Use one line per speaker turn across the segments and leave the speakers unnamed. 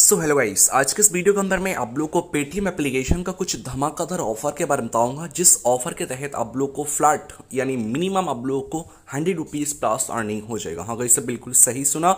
so hello guys आज के इस वीडियो के अंदर मैं आप लोग को पेटीएम एप्लीकेशन का कुछ धमाकादार ऑफर के बारे में बताऊंगा जिस ऑफर के तहत आप लोग को फ्लैट यानी मिनिमम आप लोग को हंड्रेड रुपीज़ प्लस अर्निंग हो जाएगा हाँ गाइस बिल्कुल सही सुना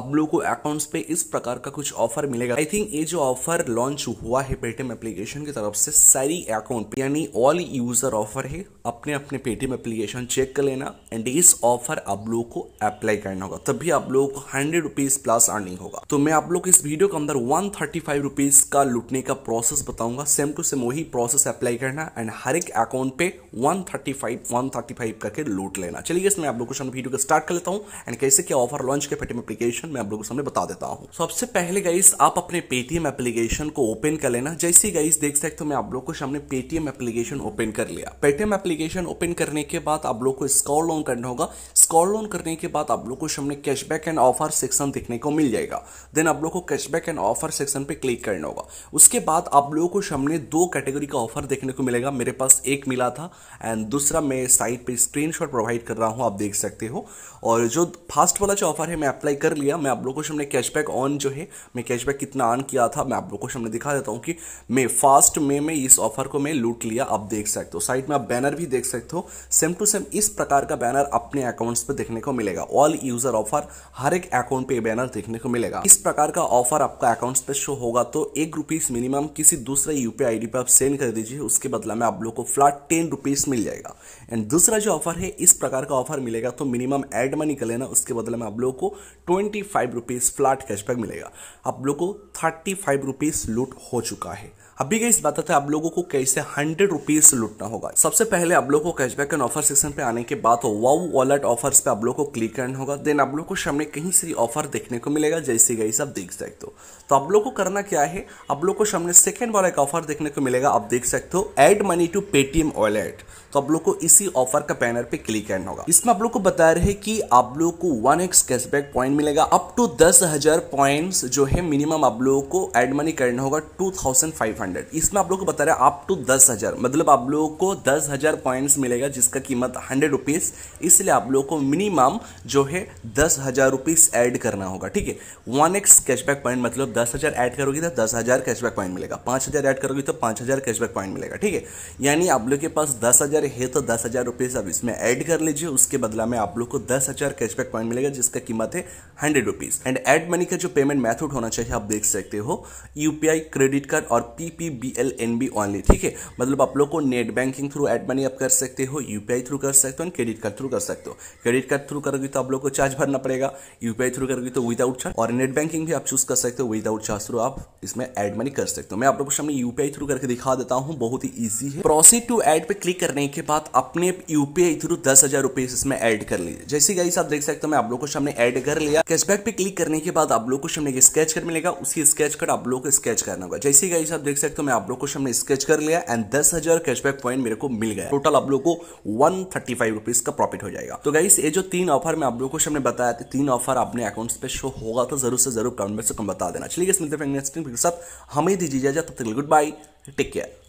आप लोग को अकाउंट्स पे इस प्रकार का कुछ ऑफर मिलेगा आई थिंक ये जो ऑफर लॉन्च हुआ है पेटीएम एप्लीकेशन की तरफ से सारी अकाउंट यानी ऑल यूजर ऑफर है अपने अपने पेटीएम एप्लीकेशन चेक कर लेना एंड इस ऑफर आप लोग को अप्लाई करना होगा तभी आप लोग को हंड्रेड रुपीज़ प्लस अर्निंग होगा तो मैं आप लोग इस वीडियो के अंदर अंदर वन थर्टी फाइव रुपीज़ का लूटने का प्रोसेस बताऊंगा सेम टू सेम वही प्रोसेस अप्लाई करना एंड हर एक अकाउंट पे one thirty five one thirty five करके लूट लेना चलिए इसमें आप लोगों को सामने वीडियो को स्टार्ट कर लेता हूँ एंड कैसे क्या ऑफर लॉन्च के पेटीएम एप्लीकेशन मैं आप लोगों को सामने बता देता हूँ सबसे पहले गाइस आप अपने पेटीएम एप्लीकेशन को ओपन कर लेना जैसे गाइस देख सकते हो मैं आप लोग को सामने पेटीएम एप्लीकेशन ओपन कर लिया पेटीएम एप्लीकेशन ओपन करने के बाद आप लोग को स्कॉल लोन करना होगा स्कॉल लोन करने के बाद आप लोग को सामने कैशबैक एंड ऑफर सेक्शन देखने को मिल जाएगा देन आप लोग को कैशबैक एंड करना ऑफर सेक्शन पे क्लिक करना होगा उसके बाद आप लोगों को सामने दो कैटेगरी का ऑफर देखने को मिलेगा मेरे पास एक मिला था एंड दूसरा मैं साइट पे स्क्रीनशॉट प्रोवाइड कर रहा हूँ आप देख सकते हो और जो फास्ट वाला जो ऑफर है मैं अप्लाई कर लिया मैं आप लोगों को सामने कैशबैक ऑन जो है मैं कैशबैक कितना ऑन किया था मैं आप लोगों को सामने दिखा देता हूँ कि मैं फास्ट मे में इस ऑफर को मैं लूट लिया आप देख सकते हो साइट में आप बैनर भी देख सकते हो सेम टू सेम इस प्रकार का बैनर अपने अकाउंट्स पर देखने को मिलेगा ऑल यूजर ऑफर हर एक अकाउंट पे बैनर देखने को मिलेगा इस प्रकार का ऑफर आप आपका अकाउंट्स पे शो होगा तो एक रुपीज़ मिनिमम किसी दूसरे यू पी पे आप सेंड कर दीजिए उसके बदला में आप लोग को फ्लैट टेन रुपीज़ मिल जाएगा एंड दूसरा जो ऑफर है इस प्रकार का ऑफर मिलेगा तो मिनिमम एड मनी कर लेना उसके बदले में आप लोग को twenty five rupees flat cashback मिलेगा आप लोग को थर्टी फाइव रुपीज़ लूट हो चुका है अभी गई इस बात है आप लोगों को कैसे हंड्रेड रुपीज लुटना होगा सबसे पहले आप लोगों को कैशबैक एंड ऑफर सेक्शन पे आने के बाद वाउ वॉलेट ऑफर्स पे आप लोगों को क्लिक करना होगा देन आप लोगों को सामने कहीं से ऑफर देखने को मिलेगा जैसे गई सब देख सकते हो तो आप लोग को करना क्या है आप लोग को सामने सेकेंड वाला एक ऑफर देखने को मिलेगा आप देख सकते हो add money to Paytm wallet तो आप लोग को इसी ऑफर का बैनर पे क्लिक करना होगा इसमें आप लोग को बता रहे कि आप लोग को वन एक्स कैशबैक पॉइंट मिलेगा अप टू दस हजार पॉइंट जो है मिनिमम आप लोगों को एड मनी करना होगा टू थाउजेंड फाइव हंड्रेड इसमें आप लोग को बता रहे अप टू दस हजार मतलब आप लोगों को दस हजार पॉइंट मिलेगा जिसका कीमत हंड्रेड रुपीज इसलिए आप लोग को मिनिमम जो है दस हजार रुपीज एड करना होगा ठीक है वन एक्स कैशबैक पॉइंट मतलब लोग मतलब दस हज़ार ऐड करोगे तो दस हज़ार कैशबैक पॉइंट मिलेगा पाँच हज़ार ऐड करोगे तो पाँच हज़ार कैशबैक पॉइंट मिलेगा ठीक है यानी आप लोग के पास दस हज़ार है तो दस हज़ार रुपीज़ आप इसमें ऐड कर लीजिए उसके बदला में आप लोग को दस हज़ार कैशबैक पॉइंट मिलेगा जिसका कीमत है hundred rupees and add money का जो पेमेंट मैथड होना चाहिए आप देख सकते हो यू क्रेडिट कार्ड और P P B L N B only ठीक है मतलब आप लोग को net banking through add money आप कर सकते हो यू थ्रू कर सकते हो क्रेडिट कार्ड थ्रू कर सकते हो क्रेडिट कार्ड थ्रू करोगे तो आप लोग को चार्ज भरना पड़ेगा यू थ्रू करोगे तो विदाउट चार्ज और नेट बैंकिंग भी आप चूज कर सकते हो विदाउट चार्ज थ्रू आप इसमें ऐड मनी कर सकते हो मैं आप लोगों को सामने यूपीआई थ्रू करके दिखा देता हूँ बहुत ही ईजी है प्रोसीड टू ऐड पे क्लिक करने के बाद अपने यूपीआई थ्रू दस हजार रुपए इसमें ऐड कर लीजिए जैसे गाइस आप देख सकते हो मैं आप लोगों को सामने ऐड कर लिया कैशबैक पे क्लिक करने के बाद आप लोग को सामने स्केच कार्ड मिलेगा उसी स्केच कार्ड आप लोग को स्केच करना होगा जैसे गाइस आप देख सकते हो मैं आप लोग को सामने स्केच कर लिया एंड दस हजार कैशबैक पॉइंट मेरे को मिल गया टोटल आप लोग को वन थर्टी फाइव रुपीज का प्रॉफिट हो जाएगा तो गाइस ये जो तीन ऑफर मैं आप लोग को सामने बताया था तीन ऑफर अपने अकाउंट पे शो होगा तो जरूर से जरूर कमेंट में से कम बता दें देना चलिए मिलते हैं नेक्स्ट वीडियो सब हमें दीजिए इजाजत तब तक गुड बाय टेक केयर